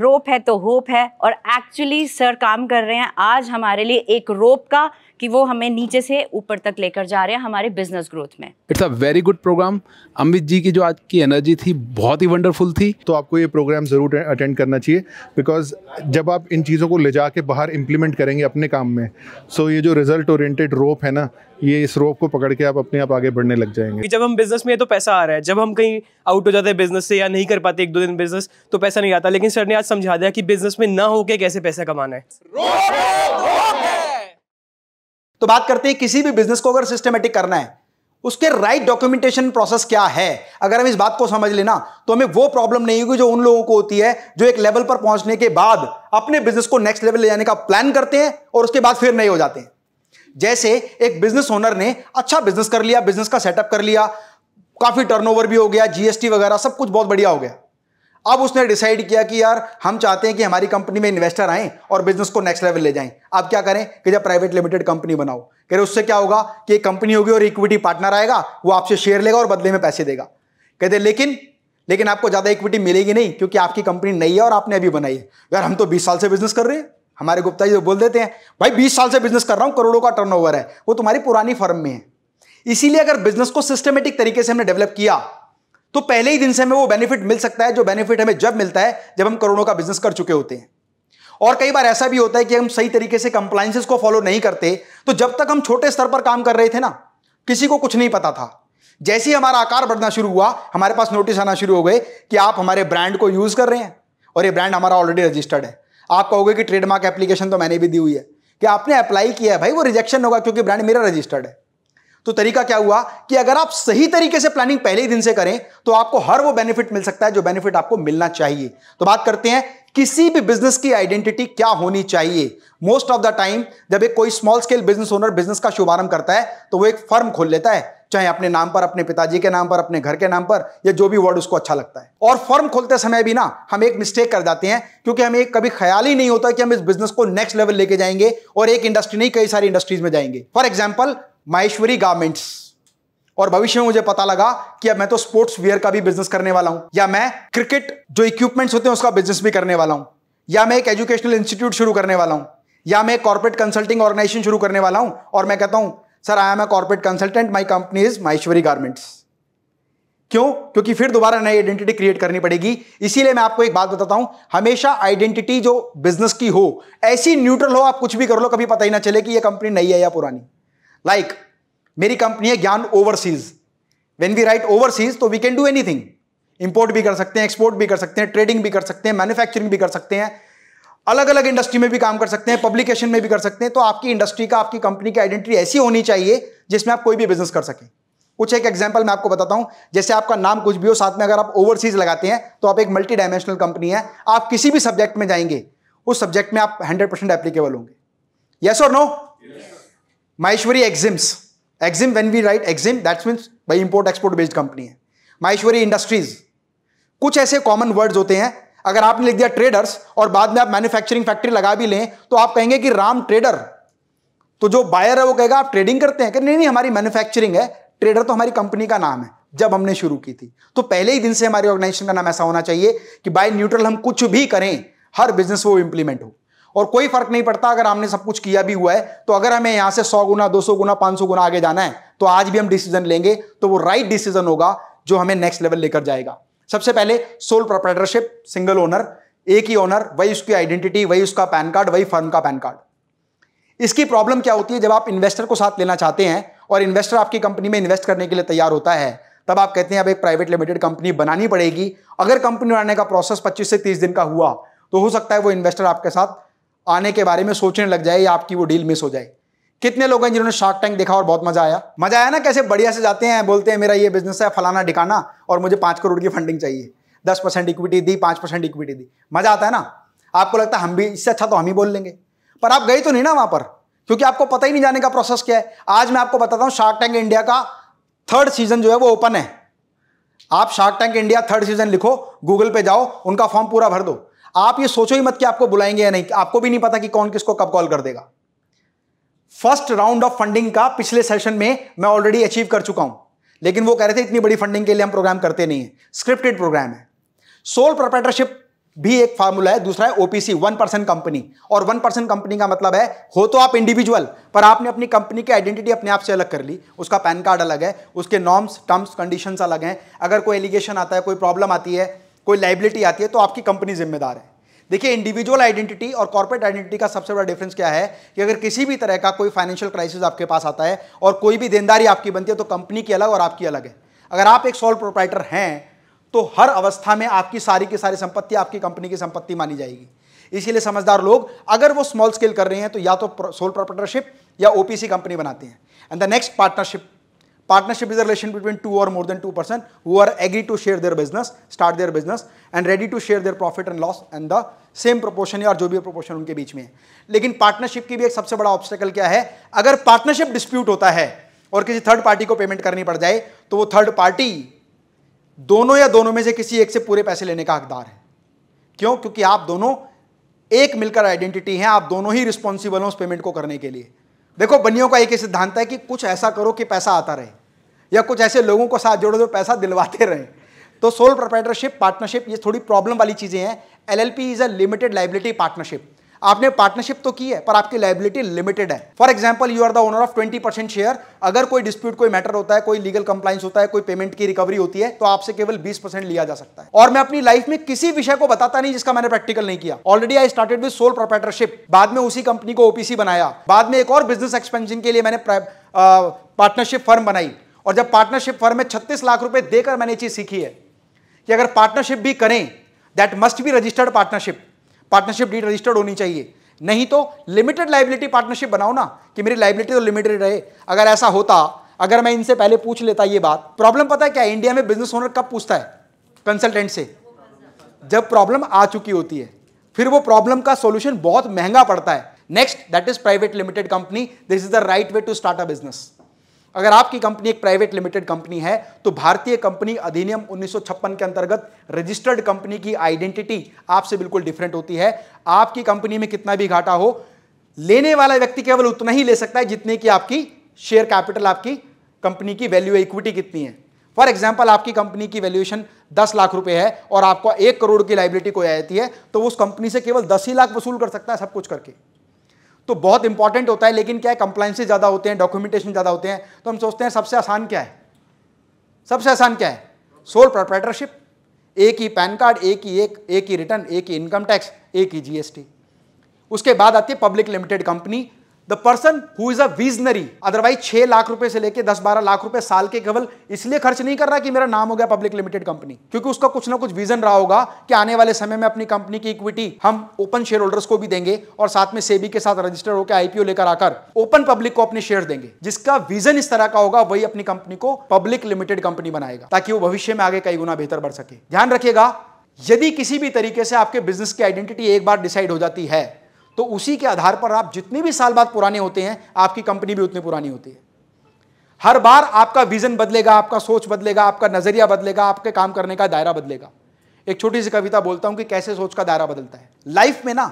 रोप है तो होप है और एक्चुअली सर काम कर रहे हैं आज हमारे लिए एक रोप का कि वो हमें नीचे से ऊपर तक लेकर जा रहे हैं हमारे बिजनेस ग्रोथ में it's a very good programme Amit ji की जो आज की एनर्जी थी बहुत ही वंडरफुल थी तो आपको ये प्रोग्राम ज़रूर अटेंड करना चाहिए बिकॉज जब आप इन चीज़ों को ले जा के बाहर इम्प्लीमेंट करेंगे अपने काम में सो so ये जो रिजल्ट ओरिएंटेड रोप है ना ये इस रोप को पकड़ के आप अपने आप आगे बढ़ने लग जाएंगे जब हम बिजनेस में है तो पैसा आ रहा है जब हम कहीं आउट हो जाते हैं बिजनेस से या नहीं कर पाते एक दो दिन बिजनेस तो पैसा नहीं आता लेकिन सर ने आज समझा दिया कि बिजनेस में ना होके कैसे पैसा कमाना है रो, रो, रो, रो, रो, रो, रो, तो बात करते हैं किसी भी बिजनेस को अगर सिस्टमेटिक करना है उसके राइट डॉक्यूमेंटेशन प्रोसेस क्या है अगर हम इस बात को समझ लेना तो हमें वो प्रॉब्लम नहीं होगी जो उन लोगों को होती है जो एक लेवल पर पहुंचने के बाद अपने बिजनेस को नेक्स्ट लेवल ले जाने का प्लान करते हैं और उसके बाद फिर नहीं हो जाते हैं जैसे एक बिजनेस ओनर ने अच्छा बिजनेस कर लिया बिजनेस का सेटअप कर लिया काफी टर्नओवर भी हो गया जीएसटी वगैरह सब कुछ बहुत बढ़िया हो गया अब उसने डिसाइड किया कि यार हम चाहते हैं कि हमारी कंपनी में इन्वेस्टर आए और बिजनेस को नेक्स्ट लेवल ले जाएं आप क्या करें कि जब प्राइवेट लिमिटेड कंपनी बनाओ कह रहे उससे क्या होगा कि एक कंपनी होगी और इक्विटी पार्टनर आएगा वो आपसे शेयर लेगा और बदले में पैसे देगा कहते लेकिन लेकिन आपको ज़्यादा इक्विटी मिलेगी नहीं क्योंकि आपकी कंपनी नई है और आपने अभी बनाई है यार हम तो बीस साल से बिजनेस कर रहे हैं हमारे गुप्ता जी तो बोल देते हैं भाई बीस साल से बिजनेस कर रहा हूँ करोड़ों का टर्नओवर है वो तुम्हारी पुरानी फर्म में है इसीलिए अगर बिजनेस को सिस्टमेटिक तरीके से हमने डेवलप किया तो पहले ही दिन से हमें वो बेनिफिट मिल सकता है जो बेनिफिट हमें जब मिलता है जब हम करोड़ों का बिजनेस कर चुके होते हैं और कई बार ऐसा भी होता है कि हम सही तरीके से कंप्लाइंसेस को फॉलो नहीं करते तो जब तक हम छोटे स्तर पर काम कर रहे थे ना किसी को कुछ नहीं पता था जैसे ही हमारा आकार बढ़ना शुरू हुआ हमारे पास नोटिस आना शुरू हो गए कि आप हमारे ब्रांड को यूज़ कर रहे हैं और ये ब्रांड हमारा ऑलरेडी रजिस्टर्ड है आप कहोगे कि ट्रेडमार्क एप्लीकेशन तो मैंने भी दी हुई है कि आपने अप्लाई किया है भाई वो रिजेक्शन होगा क्योंकि ब्रांड मेरा रजिस्टर्ड है तो तरीका क्या हुआ कि अगर आप सही तरीके से प्लानिंग पहले ही दिन से करें तो आपको हर वो बेनिफिट मिल सकता है जो बेनिफिट आपको मिलना चाहिए तो बात करते हैं किसी भी बिजनेस की आइडेंटिटी क्या होनी चाहिए मोस्ट ऑफ द टाइम जब एक कोई small scale business owner business का शुभारंभ करता है तो वो एक फर्म खोल लेता है चाहे अपने नाम पर अपने पिताजी के नाम पर अपने घर के नाम पर या जो भी वर्ड उसको अच्छा लगता है और फर्म खोलते समय भी ना हम एक मिस्टेक कर जाते हैं क्योंकि हमें कभी ख्याल ही नहीं होता कि हम इस बिजनेस को नेक्स्ट लेवल लेके जाएंगे और एक इंडस्ट्री नहीं कई सारी इंडस्ट्रीज में जाएंगे फॉर एग्जाम्पल माहेश्वरी गारमेंट्स और भविष्य में मुझे पता लगा कि अब मैं तो स्पोर्ट्स वेयर का भी बिजनेस करने वाला हूं या मैं क्रिकेट जो इक्विपमेंट्स होते हैं उसका बिजनेस भी करने वाला हूं या मैं एक एजुकेशनल इंस्टीट्यूट शुरू करने वाला हूं या मैं कॉर्पोरेट कंसल्टिंग ऑर्गेनाइजेशन शुरू करने वाला हूं और मैं कहता हूं sir I am a corporate consultant my company is Maheshwari garments क्यों क्योंकि फिर दोबारा नई आइडेंटिटी क्रिएट करनी पड़ेगी इसीलिए मैं आपको एक बात बताता हूं हमेशा आइडेंटिटी जो बिजनेस की हो ऐसी न्यूट्रल हो आप कुछ भी कर लो कभी पता ही ना चले कि यह कंपनी नई है या पुरानी Like, मेरी कंपनी है Gyan overseas when we write overseas तो we can do anything import भी कर सकते हैं एक्सपोर्ट भी कर सकते हैं ट्रेडिंग भी कर सकते हैं मैन्युफैक्चरिंग भी कर सकते हैं अलग अलग इंडस्ट्री में भी काम कर सकते हैं पब्लिकेशन में भी कर सकते हैं तो आपकी इंडस्ट्री का आपकी कंपनी की आइडेंटिटी ऐसी होनी चाहिए जिसमें आप कोई भी बिजनेस कर सकें कुछ एक एग्जाम्पल मैं आपको बताता हूं जैसे आपका नाम कुछ भी हो साथ में अगर आप ओवरसीज लगाते हैं तो आप एक मल्टी डायमेंशनल कंपनी है आप किसी भी सब्जेक्ट में जाएंगे उस सब्जेक्ट में आप हंड्रेड परसेंट एप्लीकेबल होंगे येस और no Maheshwari exims exim when we write exim that means by import export based company है माहेश्वरी इंडस्ट्रीज कुछ ऐसे कॉमन वर्ड्स होते हैं अगर आपने लिख दिया ट्रेडर्स और बाद में आप मैन्युफैक्चरिंग फैक्ट्री लगा भी लें तो आप कहेंगे कि राम ट्रेडर तो जो बायर है वो कहेगा आप ट्रेडिंग करते हैं कि नहीं नहीं हमारी मैन्युफैक्चरिंग है ट्रेडर तो हमारी कंपनी का नाम है जब हमने शुरू की थी तो पहले ही दिन से हमारी ऑर्गेनाइजेशन का नाम ऐसा होना चाहिए कि बाय न्यूट्रल हम कुछ भी करें हर बिजनेस वो इंप्लीमेंट हो और कोई फर्क नहीं पड़ता अगर हमने सब कुछ किया भी हुआ है तो अगर हमें यहां से सौ गुना दो सौ गुना पांच सौ गुना आगे जाना है तो आज भी हम डिसीजन लेंगे तो वो राइट डिसीजन होगा जो हमें नेक्स्ट लेवल लेकर जाएगा सबसे पहले सोल प्रोप्रेटरशिप सिंगल ओनर एक ही ओनर वही उसकी आइडेंटिटी वही उसका पैन कार्ड वही फर्म का पैन कार्ड इसकी प्रॉब्लम क्या होती है जब आप इन्वेस्टर को साथ लेना चाहते हैं और इन्वेस्टर आपकी कंपनी में इन्वेस्ट करने के लिए तैयार होता है तब आप कहते हैं अब एक प्राइवेट लिमिटेड कंपनी बनानी पड़ेगी अगर कंपनी बनाने का प्रोसेस 25 से 30 दिन का हुआ तो हो सकता है वो इन्वेस्टर आपके साथ आने के बारे में सोचने लग जाए या आपकी वो डील मिस हो जाए कितने लोग हैं जिन्होंने शार्क टैंक देखा और बहुत मजा आया मजा आया ना कैसे बढ़िया से जाते हैं बोलते हैं मेरा ये बिजनेस है फलाना ढिकाना और मुझे पांच करोड़ की फंडिंग चाहिए दस परसेंट इक्विटी दी पांच परसेंट इक्विटी दी मजा आता है ना आपको लगता है हम भी इससे अच्छा तो हम ही बोल लेंगे पर आप गए तो नहीं ना वहां पर क्योंकि आपको पता ही नहीं जाने का प्रोसेस क्या है आज मैं आपको बताता हूँ शार्क टैंक इंडिया का थर्ड सीजन जो है वो ओपन है आप Shark Tank India third season लिखो गूगल पे जाओ उनका फॉर्म पूरा भर दो आप ये सोचो ही मत कि आपको बुलाएंगे या नहीं आपको भी नहीं पता कि कौन किसको कब कॉल कर देगा फर्स्ट राउंड ऑफ फंडिंग का पिछले सेशन में मैं ऑलरेडी अचीव कर चुका हूं लेकिन वो कह रहे थे इतनी बड़ी फंडिंग के लिए हम प्रोग्राम करते नहीं है स्क्रिप्टेड प्रोग्राम है सोल प्रोप्रेटरशिप भी एक फार्मूला है दूसरा है ओपीसी वन परसेंट कंपनी और वन परसेंट कंपनी का मतलब है हो तो आप इंडिविजुअल पर आपने अपनी कंपनी की आइडेंटिटी अपने आप से अलग कर ली उसका पैन कार्ड अलग है उसके नॉर्म्स टर्म्स कंडीशंस अलग हैं अगर कोई एलिगेशन आता है कोई प्रॉब्लम आती है कोई लाइबिलिटी आती है तो आपकी कंपनी जिम्मेदार है देखिए इंडिविजुअल आइडेंटिटी और कॉर्पोरेट आइडेंटिटी का सबसे बड़ा डिफरेंस क्या है कि अगर किसी भी तरह का कोई फाइनेंशियल क्राइसिस आपके पास आता है और कोई भी देनदारी आपकी बनती है तो कंपनी की अलग और आपकी अलग है अगर आप एक सोल प्रोप्राइटर हैं तो हर अवस्था में आपकी सारी की सारी संपत्ति आपकी कंपनी की संपत्ति मानी जाएगी इसीलिए समझदार लोग अगर वो स्मॉल स्केल कर रहे हैं तो या तो सोल प्रोप्राइटरशिप या ओपीसी कंपनी बनाते हैं and the next partnership Partnership is a relation between two or more than two person who are agree to share their business, start their business and ready to share their profit and loss and the same proportion या जो भी proportion उनके बीच में है लेकिन partnership की भी एक सबसे बड़ा ऑब्स्टेकल क्या है अगर पार्टनरशिप डिस्प्यूट होता है और किसी थर्ड पार्टी को पेमेंट करनी पड़ जाए तो वो थर्ड पार्टी दोनों या दोनों में से किसी एक से पूरे पैसे लेने का हकदार है क्यों क्योंकि आप दोनों एक मिलकर आइडेंटिटी हैं आप दोनों ही रिस्पॉन्सिबल हो उस पेमेंट को करने के लिए देखो बनियों का एक ही सिद्धांत है कि कुछ ऐसा करो कि पैसा आता रहे या कुछ ऐसे लोगों को साथ जोड़ो जो पैसा दिलवाते रहें तो सोल प्रोप्राइटरशिप पार्टनरशिप ये थोड़ी प्रॉब्लम वाली चीज़ें हैं L L P is a limited liability partnership आपने पार्टनरशिप तो की है पर आपकी लाइबिलिटी लिमिटेड है for example you are the owner of twenty percent share अगर कोई डिस्प्यूट कोई मैटर होता है कोई लीगल कंप्लाइंस होता है कोई पेमेंट की रिकवरी होती है तो आपसे केवल बीस परसेंट लिया जा सकता है और मैं अपनी लाइफ में किसी विषय को बताता नहीं जिसका मैंने प्रैक्टिकल नहीं किया already I started with sole proprietorship बाद में उसी कंपनी को ओपीसी बनाया बाद में एक और बिजनेस एक्सपेंशन के लिए मैंने पार्टनरशिप फर्म बनाई और जब पार्टनरशिप फर्म में 36 लाख रुपए देकर मैंने चीज सीखी है कि अगर पार्टनरशिप भी करें that must be registered partnership partnership deed registered होनी चाहिए नहीं तो लिमिटेड लाइबिलिटी पार्टनरशिप बनाओ ना कि मेरी लाइबिलिटी तो लिमिटेड रहे अगर ऐसा होता अगर मैं इनसे पहले पूछ लेता ये बात प्रॉब्लम पता है क्या इंडिया में बिजनेस ओनर कब पूछता है कंसल्टेंट से जब प्रॉब्लम आ चुकी होती है फिर वो प्रॉब्लम का सोल्यूशन बहुत महंगा पड़ता है next that is private limited company this is the right way to start a business अगर आपकी कंपनी एक प्राइवेट लिमिटेड कंपनी है तो भारतीय कंपनी अधिनियम उन्नीस के अंतर्गत रजिस्टर्ड कंपनी की आइडेंटिटी आपसे बिल्कुल डिफरेंट होती है आपकी कंपनी में कितना भी घाटा हो लेने वाला व्यक्ति केवल उतना ही ले सकता है जितने की आपकी शेयर कैपिटल आपकी कंपनी की वैल्यू इक्विटी कितनी है फॉर एग्जाम्पल आपकी कंपनी की वैल्यूएशन दस लाख रुपए है और आपको एक करोड़ की लाइबिलिटी कोई आती है तो उस कंपनी से केवल दस ही लाख वसूल कर सकता है सब कुछ करके तो बहुत इंपॉर्टेंट होता है लेकिन क्या है कंप्लाइंसेज ज़्यादा होते हैं डॉक्यूमेंटेशन ज़्यादा होते हैं तो हम सोचते हैं सबसे आसान क्या है सबसे आसान क्या है सोल प्रोप्रेटरशिप एक ही पैन कार्ड एक ही एक एक ही रिटर्न एक ही इनकम टैक्स एक ही जीएसटी उसके बाद आती है public limited company the person who is a visionary otherwise छह लाख रुपए से लेकर दस बारह लाख रुपए साल के केवल इसलिए खर्च नहीं कर रहा कि मेरा नाम हो गया पब्लिक लिमिटेड कंपनी क्योंकि उसका कुछ ना कुछ विजन रहा होगा कि आने वाले समय में अपनी कंपनी की इक्विटी हम ओपन शेयर होल्डर्स को भी देंगे और साथ में सेबी के साथ रजिस्टर होकर आईपीओ लेकर आकर ओपन पब्लिक को अपने शेयर देंगे जिसका विजन इस तरह का होगा वही अपनी कंपनी को पब्लिक लिमिटेड कंपनी बनाएगा ताकि वो भविष्य में आगे कई गुना बेहतर बढ़ सके ध्यान रखिएगा यदि किसी भी तरीके से आपके बिजनेस की आइडेंटिटी एक बार डिसाइड हो जाती है तो उसी के आधार पर आप जितने भी साल बाद पुराने होते हैं आपकी कंपनी भी उतनी पुरानी होती है हर बार आपका विजन बदलेगा आपका सोच बदलेगा आपका नजरिया बदलेगा आपके काम करने का दायरा बदलेगा एक छोटी सी कविता बोलता हूं कि कैसे सोच का दायरा बदलता है लाइफ में ना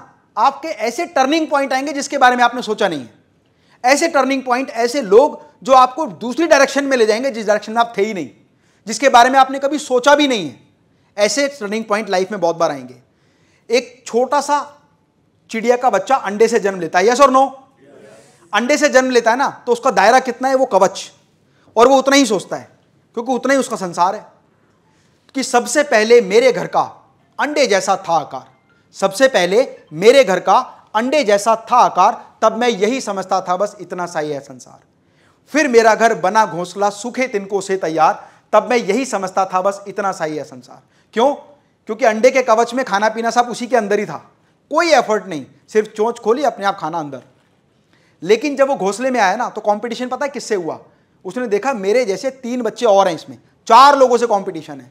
आपके ऐसे टर्निंग पॉइंट आएंगे जिसके बारे में आपने सोचा नहीं है ऐसे टर्निंग पॉइंट ऐसे लोग जो आपको दूसरी डायरेक्शन में ले जाएंगे जिस डायरेक्शन में आप थे ही नहीं जिसके बारे में आपने कभी सोचा भी नहीं है ऐसे टर्निंग पॉइंट लाइफ में बहुत बार आएंगे एक छोटा सा चिड़िया का बच्चा अंडे से जन्म लेता है यस और नो अंडे से जन्म लेता है ना तो उसका दायरा कितना है वो कवच और वो उतना ही सोचता है क्योंकि उतना ही उसका संसार है कि सबसे पहले मेरे घर का अंडे जैसा था आकार सबसे पहले मेरे घर का अंडे जैसा था आकार तब मैं यही समझता था बस इतना सा ही है संसार फिर मेरा घर बना घोंसला सूखे तिनको से तैयार तब मैं यही समझता था बस इतना सा ही है संसार क्यों क्योंकि अंडे के कवच में खाना पीना सब उसी के अंदर ही था कोई एफर्ट नहीं सिर्फ चोंच खोली अपने आप खाना अंदर लेकिन जब वो घोंसले में आया ना तो कंपटीशन पता है किससे हुआ उसने देखा मेरे जैसे तीन बच्चे और हैं इसमें चार लोगों से कंपटीशन है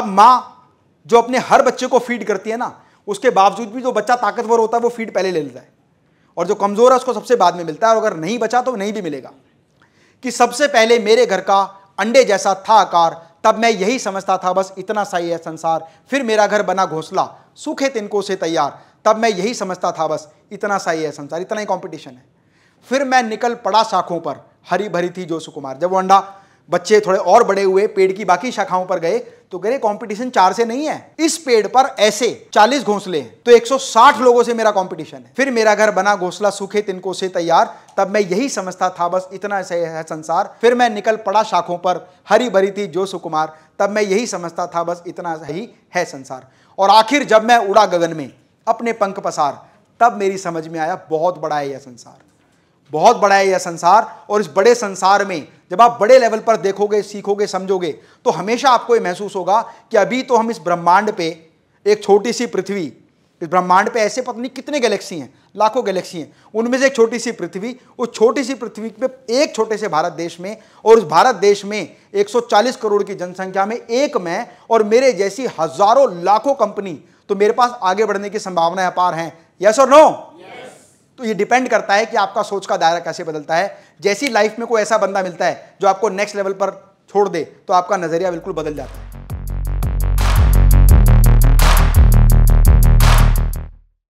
अब माँ जो अपने हर बच्चे को फीड करती है ना उसके बावजूद भी जो बच्चा ताकतवर होता है वो फीड पहले ले लेता है और जो कमज़ोर है उसको सबसे बाद में मिलता है और अगर नहीं बचा तो नहीं भी मिलेगा कि सबसे पहले मेरे घर का अंडे जैसा था आकार तब मैं यही समझता था बस इतना सही है संसार फिर मेरा घर बना घोंसला सूखे तिनको से तैयार तब मैं यही समझता था बस इतना सा ही है संसार इतना ही कॉम्पिटिशन है फिर मैं निकल पड़ा शाखों पर हरी भरी थी जोशु कुमार जब वो अंडा बच्चे थोड़े और बड़े हुए पेड़ की बाकी शाखाओं पर गए तो गए कंपटीशन चार से नहीं है इस पेड़ पर ऐसे 40 घोंसले हैं तो 160 लोगों से मेरा कंपटीशन है फिर मेरा घर बना घोंसला सूखे तिनको से तैयार तब मैं यही समझता था बस इतना सही है संसार फिर मैं निकल पड़ा शाखों पर हरी भरी थी जो सुकुमार तब मैं यही समझता था बस इतना सही है संसार और आखिर जब मैं उड़ा गगन में अपने पंख पसार तब मेरी समझ में आया बहुत बड़ा है यह संसार बहुत बड़ा है यह संसार और इस बड़े संसार में जब आप बड़े लेवल पर देखोगे सीखोगे समझोगे तो हमेशा आपको ये महसूस होगा कि अभी तो हम इस ब्रह्मांड पे एक छोटी सी पृथ्वी इस ब्रह्मांड पे ऐसे पत्नी कितने गैलेक्सी हैं लाखों गैलेक्सी हैं उनमें से एक छोटी सी पृथ्वी उस छोटी सी पृथ्वी पे एक छोटे से भारत देश में और उस भारत देश में 140 करोड़ की जनसंख्या में एक मैं और मेरे जैसी हजारों लाखों कंपनी तो मेरे पास आगे बढ़ने की संभावनाएं अपार हैं यस और नो तो ये डिपेंड करता है कि आपका सोच का दायरा कैसे बदलता है जैसी लाइफ में कोई ऐसा बंदा मिलता है जो आपको नेक्स्ट लेवल पर छोड़ दे तो आपका नज़रिया बिल्कुल बदल जाता है